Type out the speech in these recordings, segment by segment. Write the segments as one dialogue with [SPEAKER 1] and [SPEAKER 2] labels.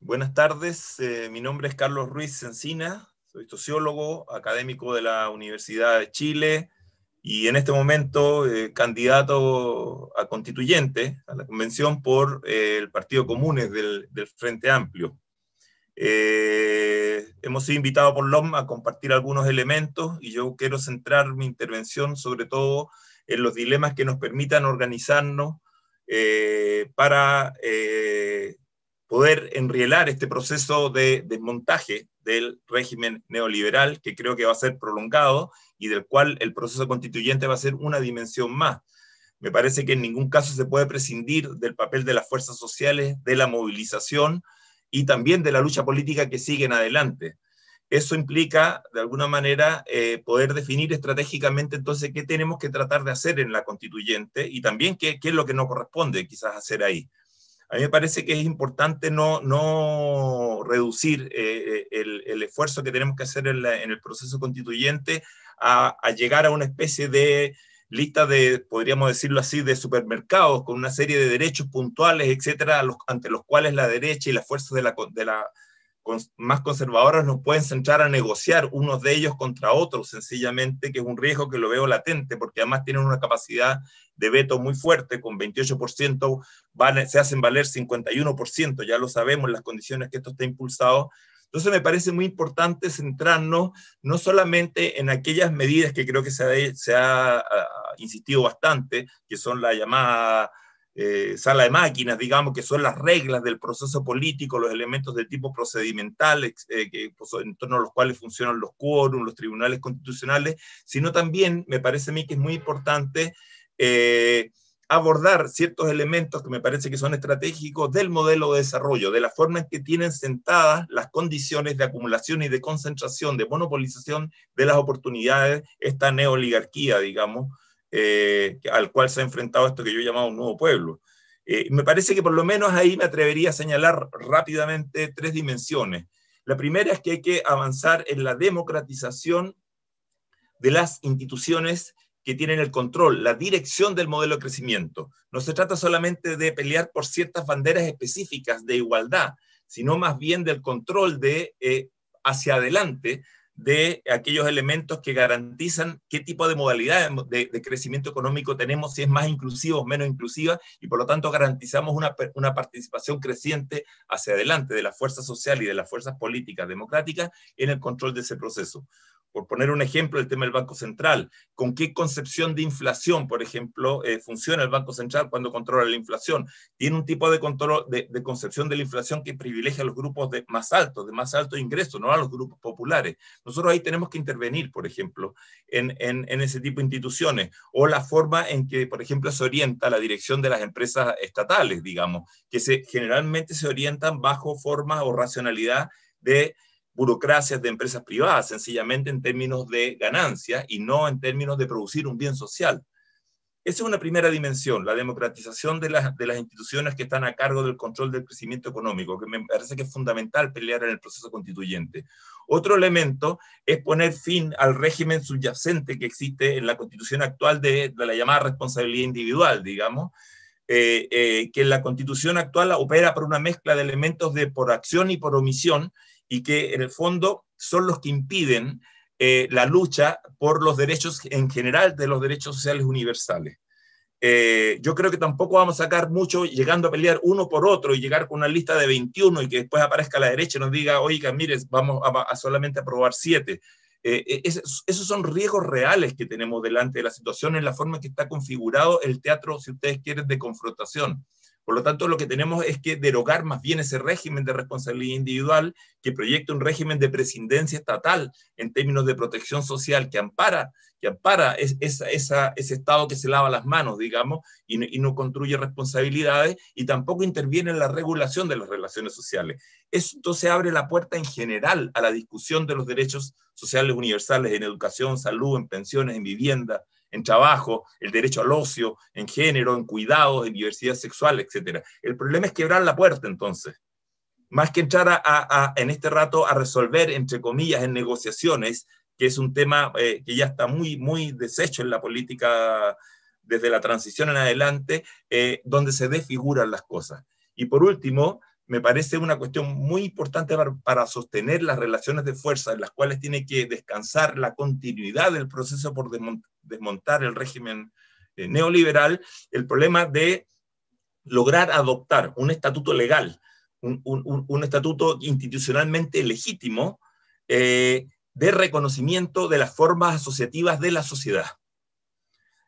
[SPEAKER 1] Buenas tardes, eh, mi nombre es Carlos Ruiz Encina, soy sociólogo, académico de la Universidad de Chile y en este momento eh, candidato a constituyente a la convención por eh, el Partido Comunes del, del Frente Amplio. hemos sido invitados por LOM a compartir algunos elementos y yo quiero centrar mi intervención sobre todo en los dilemas que nos permitan organizarnos para poder enrielar este proceso de desmontaje del régimen neoliberal, que creo que va a ser prolongado y del cual el proceso constituyente va a ser una dimensión más. Me parece que en ningún caso se puede prescindir del papel de las fuerzas sociales, de la movilización y también de la lucha política que siguen en adelante. Eso implica, de alguna manera, eh, poder definir estratégicamente entonces qué tenemos que tratar de hacer en la constituyente y también qué, qué es lo que no corresponde quizás hacer ahí. A mí me parece que es importante no, reducir eh, eh, el, esfuerzo que tenemos que hacer en, el proceso constituyente a, llegar a una especie de lista de, podríamos decirlo así, de supermercados con una serie de derechos puntuales, etcétera, ante los cuales la derecha y las fuerzas de de la más conservadoras nos pueden centrar a negociar unos de ellos contra otros, sencillamente, que es un riesgo que lo veo latente, porque además tienen una capacidad de veto muy fuerte, con 28% se hacen valer 51%, ya lo sabemos, las condiciones que esto está impulsado. Entonces me parece muy importante centrarnos no solamente en aquellas medidas que creo que se ha, se ha ah, insistido bastante, que son la llamada eh, sala de máquinas, digamos, que son las reglas del proceso político, los elementos de tipo procedimental, eh, que, pues, en torno a los cuales funcionan los quórums, los tribunales constitucionales, sino también, me parece a mí que es muy importante eh, abordar ciertos elementos que me parece que son estratégicos del modelo de desarrollo, de la forma en que tienen sentadas las condiciones de acumulación y de concentración, de monopolización de las oportunidades, esta neoligarquía, digamos, eh, al cual se ha enfrentado esto que yo he llamado un nuevo pueblo. Eh, me parece que por lo menos ahí me atrevería a señalar rápidamente tres dimensiones. La primera es que hay que avanzar en la democratización de las instituciones que tienen el control, la dirección del modelo de crecimiento. No se trata solamente de pelear por ciertas banderas específicas de igualdad, sino más bien del control de eh, hacia adelante de aquellos elementos que garantizan qué tipo de modalidad de, crecimiento económico tenemos, si es más inclusivo o menos inclusiva, y por lo tanto garantizamos una, una, participación creciente hacia adelante de la fuerza social y de las fuerzas políticas democráticas en el control de ese proceso. Por poner un ejemplo, el tema del Banco Central. ¿Con qué concepción de inflación, por ejemplo, eh, funciona el Banco Central cuando controla la inflación? Tiene un tipo de, control, de, concepción de la inflación que privilegia a los grupos de más altos, de más alto ingreso, no a los grupos populares. Nosotros ahí tenemos que intervenir, por ejemplo, en, en, en ese tipo de instituciones o la forma en que, por ejemplo, se orienta la dirección de las empresas estatales, digamos, que se, generalmente se orientan bajo forma o racionalidad de burocracias de empresas privadas, sencillamente en términos de ganancias y no en términos de producir un bien social. Esa es una primera dimensión, la democratización de las, de las instituciones que están a cargo del control del crecimiento económico, que me parece que es fundamental pelear en el proceso constituyente. Otro elemento es poner fin al régimen subyacente que existe en la constitución actual de, la llamada responsabilidad individual, digamos, eh, eh, que en la constitución actual opera por una mezcla de elementos de por acción y por omisión y que en el fondo son los que impiden eh, la lucha por los derechos en general de los derechos sociales universales. Eh, yo creo que tampoco vamos a sacar mucho llegando a pelear uno por otro y llegar con una lista de 21 y que después aparezca la derecha y nos diga, oiga, mire, vamos a, solamente aprobar 7. Eh, esos son riesgos reales que tenemos delante de la situación en la forma en que está configurado el teatro, si ustedes quieren, de confrontación. Por lo tanto, lo que tenemos es que derogar más bien ese régimen de responsabilidad individual que proyecta un régimen de presidencia estatal en términos de protección social que ampara, que ampara ese Estado que se lava las manos, digamos, y no, y no, construye responsabilidades y tampoco interviene en la regulación de las relaciones sociales. Esto se abre la puerta en general a la discusión de los derechos sociales universales en educación, salud, en pensiones, en vivienda, en trabajo, el derecho al ocio, en género, en cuidados, en diversidad sexual, etc. El problema es quebrar la puerta entonces. Más que entrar a, en este rato a resolver, entre comillas, en negociaciones, que es un tema eh, que ya está muy, muy deshecho en la política desde la transición en adelante, eh, donde se desfiguran las cosas. Y por último, me parece una cuestión muy importante para, para, sostener las relaciones de fuerza en las cuales tiene que descansar la continuidad del proceso por desmontar el régimen eh, neoliberal, el problema de lograr adoptar un estatuto legal, un, estatuto institucionalmente legítimo eh, de reconocimiento de las formas asociativas de la sociedad,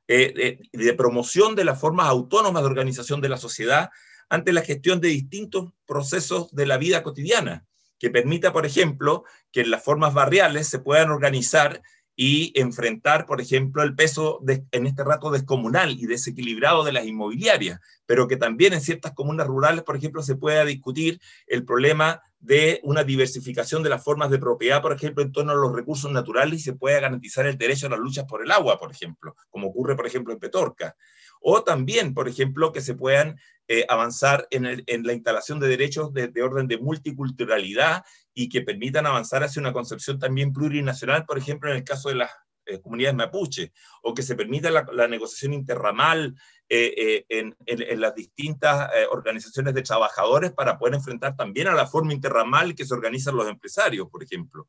[SPEAKER 1] eh, de, promoción de las formas autónomas de organización de la sociedad ante la gestión de distintos procesos de la vida cotidiana, que permita, por ejemplo, que en las formas barriales se puedan organizar y enfrentar, por ejemplo, el peso en este rato descomunal y desequilibrado de las inmobiliarias, pero que también en ciertas comunas rurales, por ejemplo, se pueda discutir el problema de una diversificación de las formas de propiedad, por ejemplo, en torno a los recursos naturales y se pueda garantizar el derecho a las luchas por el agua, por ejemplo, como ocurre, por ejemplo, en Petorca. O también, por ejemplo, que se puedan eh, avanzar en, la instalación de derechos de, orden de multiculturalidad y que permitan avanzar hacia una concepción también plurinacional, por ejemplo, en el caso de las eh, comunidades mapuche, o que se permita la, la negociación interramal eh, eh, en, las distintas eh, organizaciones de trabajadores para poder enfrentar también a la forma interramal que se organizan los empresarios, por ejemplo.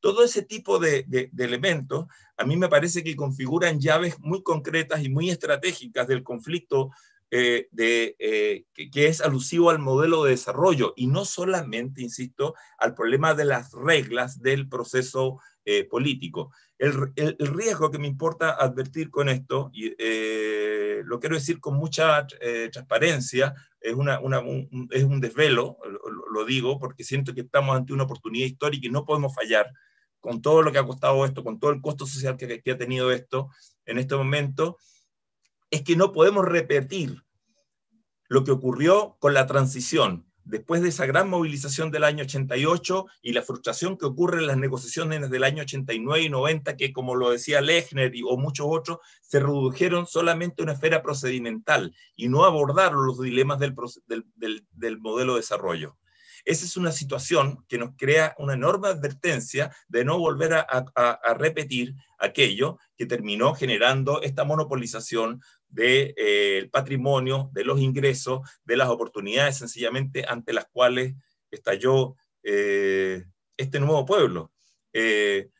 [SPEAKER 1] todo ese tipo de, elementos a mí me parece que configuran llaves muy concretas y muy estratégicas del conflicto de, que, es alusivo al modelo de desarrollo y no solamente, insisto, al problema de las reglas del proceso eh, político. El, riesgo que me importa advertir con esto, y eh, lo quiero decir con mucha eh, transparencia, es, un, es un desvelo, lo, digo, porque siento que estamos ante una oportunidad histórica y no podemos fallar con todo lo que ha costado esto, con todo el costo social que, que ha tenido esto en este momento, es que no podemos repetir lo que ocurrió con la transición, después de esa gran movilización del año 88 y la frustración que ocurre en las negociaciones del año 89 y 90, que como lo decía Lechner y, o muchos otros, se redujeron solamente a una esfera procedimental y no abordaron los dilemas del modelo de desarrollo. Esa es una situación que nos crea una enorme advertencia de no volver a, repetir aquello que terminó generando esta monopolización del eh, patrimonio, de los ingresos, de las oportunidades sencillamente ante las cuales estalló eh, este nuevo pueblo. Eh,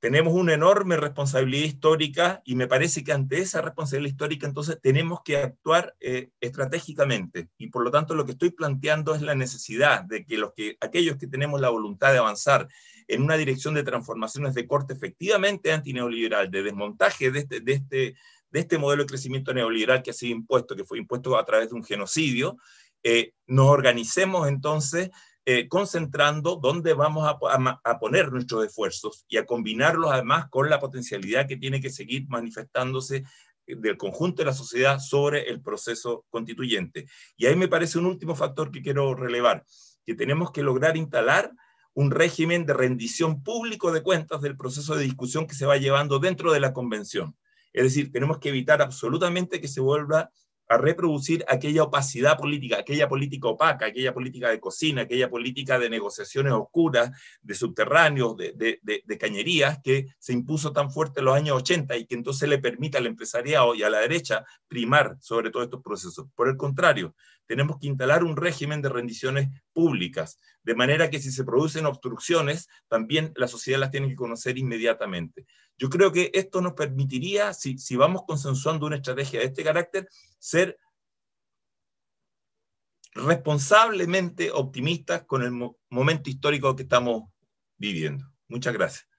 [SPEAKER 1] tenemos una enorme responsabilidad histórica y me parece que ante esa responsabilidad histórica entonces tenemos que actuar eh, estratégicamente y por lo tanto lo que estoy planteando es la necesidad de que, los que aquellos que tenemos la voluntad de avanzar en una dirección de transformaciones de corte efectivamente antineoliberal, de desmontaje de este, de este, este modelo de crecimiento neoliberal que ha sido impuesto, que fue impuesto a través de un genocidio, eh, nos organicemos entonces eh, concentrando dónde vamos a, a, poner nuestros esfuerzos y a combinarlos además con la potencialidad que tiene que seguir manifestándose eh, del conjunto de la sociedad sobre el proceso constituyente. Y ahí me parece un último factor que quiero relevar, que tenemos que lograr instalar un régimen de rendición público de cuentas del proceso de discusión que se va llevando dentro de la convención. Es decir, tenemos que evitar absolutamente que se vuelva a reproducir aquella opacidad política, aquella política opaca, aquella política de cocina, aquella política de negociaciones oscuras, de subterráneos, de, cañerías que se impuso tan fuerte en los años 80 y que entonces le permite al empresariado y a la derecha primar sobre todos estos procesos. Por el contrario, tenemos que instalar un régimen de rendiciones públicas, de manera que si se producen obstrucciones, también la sociedad las tiene que conocer inmediatamente. Yo creo que esto nos permitiría, si, vamos consensuando una estrategia de este carácter, ser responsablemente optimistas con el momento histórico que estamos viviendo. Muchas gracias.